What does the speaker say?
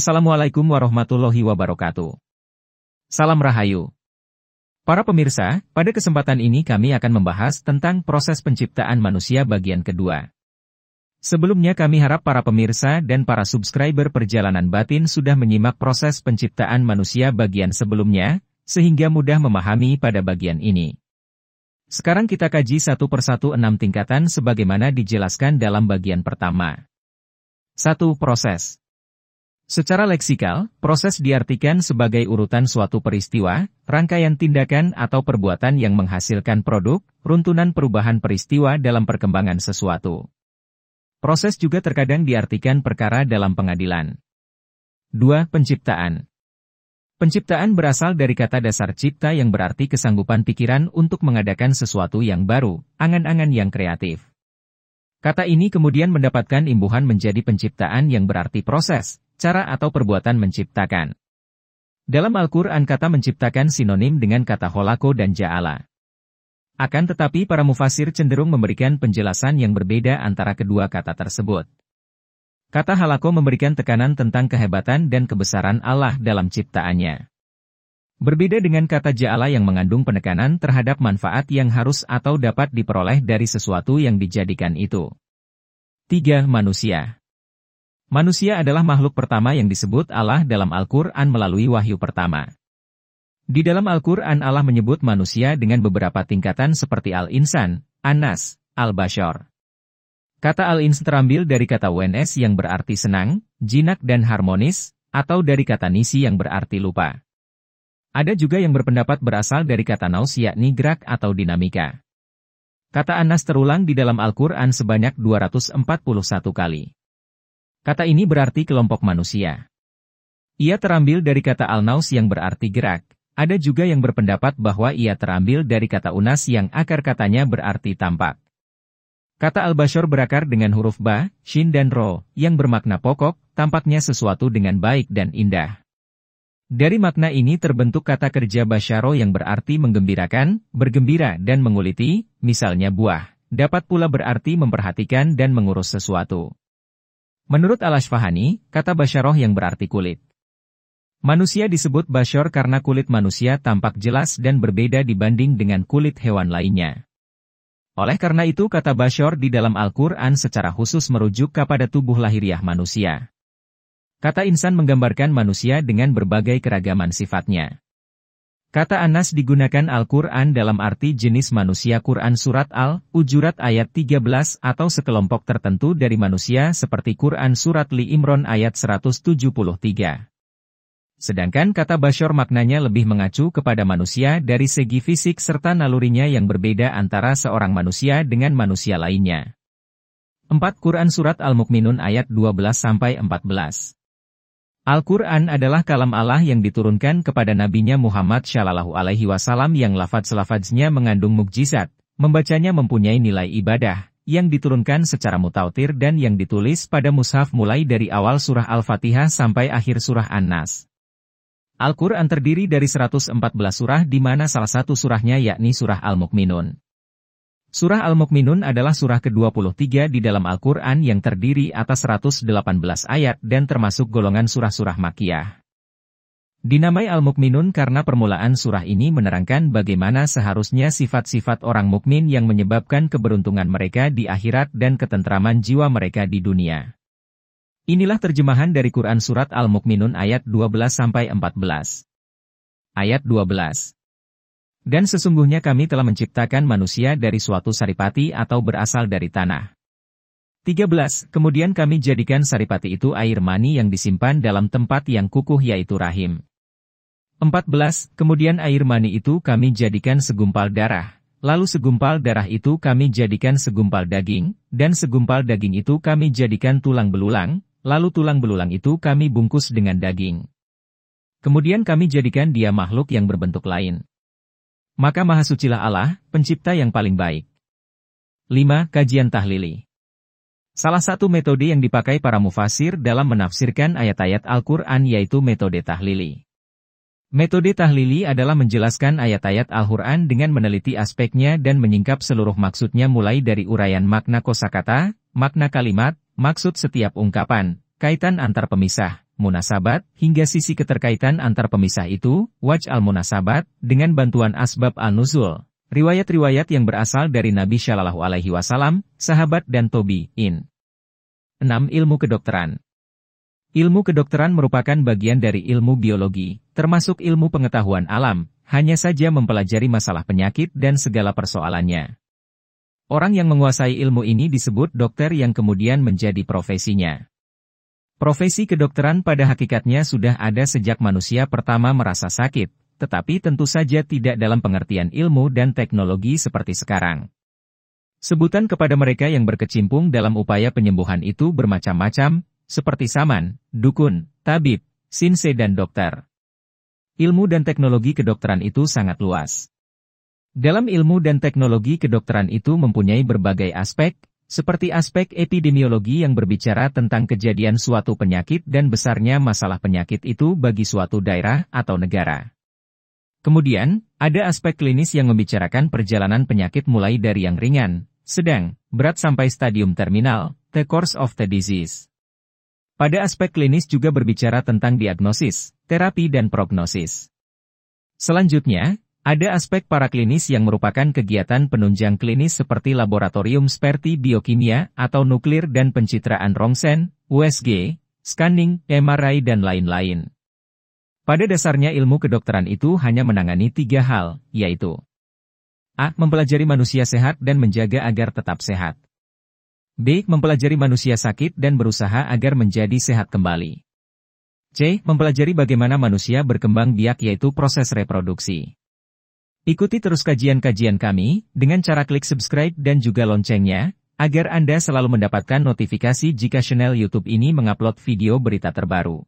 Assalamualaikum warahmatullahi wabarakatuh. Salam Rahayu. Para pemirsa, pada kesempatan ini kami akan membahas tentang proses penciptaan manusia bagian kedua. Sebelumnya kami harap para pemirsa dan para subscriber perjalanan batin sudah menyimak proses penciptaan manusia bagian sebelumnya, sehingga mudah memahami pada bagian ini. Sekarang kita kaji satu persatu enam tingkatan sebagaimana dijelaskan dalam bagian pertama. Satu Proses Secara leksikal, proses diartikan sebagai urutan suatu peristiwa, rangkaian tindakan atau perbuatan yang menghasilkan produk, runtunan perubahan peristiwa dalam perkembangan sesuatu. Proses juga terkadang diartikan perkara dalam pengadilan. 2. Penciptaan Penciptaan berasal dari kata dasar cipta yang berarti kesanggupan pikiran untuk mengadakan sesuatu yang baru, angan-angan yang kreatif. Kata ini kemudian mendapatkan imbuhan menjadi penciptaan yang berarti proses, cara atau perbuatan menciptakan. Dalam Al-Quran kata menciptakan sinonim dengan kata holako dan ja'ala. Akan tetapi para mufasir cenderung memberikan penjelasan yang berbeda antara kedua kata tersebut. Kata halako memberikan tekanan tentang kehebatan dan kebesaran Allah dalam ciptaannya. Berbeda dengan kata ja'ala yang mengandung penekanan terhadap manfaat yang harus atau dapat diperoleh dari sesuatu yang dijadikan itu. 3. Manusia Manusia adalah makhluk pertama yang disebut Allah dalam Al-Quran melalui wahyu pertama. Di dalam Al-Quran Allah menyebut manusia dengan beberapa tingkatan seperti Al-Insan, Anas, An Al-Bashor. Kata al insan terambil dari kata WNS yang berarti senang, jinak dan harmonis, atau dari kata nisi yang berarti lupa. Ada juga yang berpendapat berasal dari kata naus yakni gerak atau dinamika. Kata Anas terulang di dalam Al-Quran sebanyak 241 kali. Kata ini berarti kelompok manusia. Ia terambil dari kata al-naus yang berarti gerak. Ada juga yang berpendapat bahwa ia terambil dari kata unas yang akar katanya berarti tampak. Kata al-bashor berakar dengan huruf ba, shin dan ro, yang bermakna pokok, tampaknya sesuatu dengan baik dan indah. Dari makna ini terbentuk kata kerja basyaro yang berarti menggembirakan, bergembira dan menguliti, misalnya buah, dapat pula berarti memperhatikan dan mengurus sesuatu. Menurut Al-Ashfahani, kata basyaroh yang berarti kulit. Manusia disebut basyor karena kulit manusia tampak jelas dan berbeda dibanding dengan kulit hewan lainnya. Oleh karena itu kata basyor di dalam Al-Quran secara khusus merujuk kepada tubuh lahiriah manusia. Kata insan menggambarkan manusia dengan berbagai keragaman sifatnya. Kata Anas digunakan Al-Quran dalam arti jenis manusia Quran Surat Al-Ujurat ayat 13 atau sekelompok tertentu dari manusia seperti Quran Surat Li Imron ayat 173. Sedangkan kata Bashor maknanya lebih mengacu kepada manusia dari segi fisik serta nalurinya yang berbeda antara seorang manusia dengan manusia lainnya. 4. Quran Surat Al-Mukminun ayat 12-14 Al-Quran adalah kalam Allah yang diturunkan kepada nabinya Muhammad Shallallahu Alaihi Wasallam yang lafadz-lafadznya mengandung mukjizat, membacanya mempunyai nilai ibadah, yang diturunkan secara mutautir dan yang ditulis pada mushaf mulai dari awal surah Al-Fatihah sampai akhir surah An-Nas. Al-Quran terdiri dari 114 surah di mana salah satu surahnya yakni surah Al-Mukminun. Surah Al-Mukminun adalah surah ke-23 di dalam Al-Quran yang terdiri atas 118 ayat dan termasuk golongan surah-surah Makiyah. Dinamai Al-Mukminun karena permulaan surah ini menerangkan bagaimana seharusnya sifat-sifat orang mukmin yang menyebabkan keberuntungan mereka di akhirat dan ketentraman jiwa mereka di dunia. Inilah terjemahan dari Quran Surat Al-Mukminun ayat 12-14. Ayat 12 dan sesungguhnya kami telah menciptakan manusia dari suatu saripati atau berasal dari tanah. 13. Kemudian kami jadikan saripati itu air mani yang disimpan dalam tempat yang kukuh yaitu rahim. 14. Kemudian air mani itu kami jadikan segumpal darah, Lalu segumpal darah itu kami jadikan segumpal daging, dan segumpal daging itu kami jadikan tulang belulang, lalu tulang belulang itu kami bungkus dengan daging. Kemudian kami jadikan dia makhluk yang berbentuk lain. Maka Sucilah Allah, pencipta yang paling baik. 5. Kajian Tahlili Salah satu metode yang dipakai para mufasir dalam menafsirkan ayat-ayat Al-Quran yaitu metode tahlili. Metode tahlili adalah menjelaskan ayat-ayat Al-Quran dengan meneliti aspeknya dan menyingkap seluruh maksudnya mulai dari uraian makna kosakata, makna kalimat, maksud setiap ungkapan, kaitan antar pemisah, munasabat, hingga sisi keterkaitan antar pemisah itu, waj al-munasabat, dengan bantuan asbab al-nuzul. Riwayat-riwayat yang berasal dari Nabi Shallallahu Alaihi Wasallam, sahabat dan Tobi in 6. Ilmu kedokteran Ilmu kedokteran merupakan bagian dari ilmu biologi, termasuk ilmu pengetahuan alam, hanya saja mempelajari masalah penyakit dan segala persoalannya. Orang yang menguasai ilmu ini disebut dokter yang kemudian menjadi profesinya. Profesi kedokteran pada hakikatnya sudah ada sejak manusia pertama merasa sakit, tetapi tentu saja tidak dalam pengertian ilmu dan teknologi seperti sekarang. Sebutan kepada mereka yang berkecimpung dalam upaya penyembuhan itu bermacam-macam, seperti saman, dukun, tabib, sinse dan dokter. Ilmu dan teknologi kedokteran itu sangat luas. Dalam ilmu dan teknologi kedokteran itu mempunyai berbagai aspek, seperti aspek epidemiologi yang berbicara tentang kejadian suatu penyakit dan besarnya masalah penyakit itu bagi suatu daerah atau negara. Kemudian, ada aspek klinis yang membicarakan perjalanan penyakit mulai dari yang ringan, sedang, berat sampai stadium terminal, the course of the disease. Pada aspek klinis juga berbicara tentang diagnosis, terapi dan prognosis. Selanjutnya, ada aspek paraklinis yang merupakan kegiatan penunjang klinis seperti laboratorium seperti biokimia atau nuklir dan pencitraan rongsen, USG, scanning, MRI dan lain-lain. Pada dasarnya ilmu kedokteran itu hanya menangani tiga hal, yaitu A. Mempelajari manusia sehat dan menjaga agar tetap sehat. B. Mempelajari manusia sakit dan berusaha agar menjadi sehat kembali. C. Mempelajari bagaimana manusia berkembang biak yaitu proses reproduksi. Ikuti terus kajian-kajian kami dengan cara klik subscribe dan juga loncengnya, agar Anda selalu mendapatkan notifikasi jika channel YouTube ini mengupload video berita terbaru.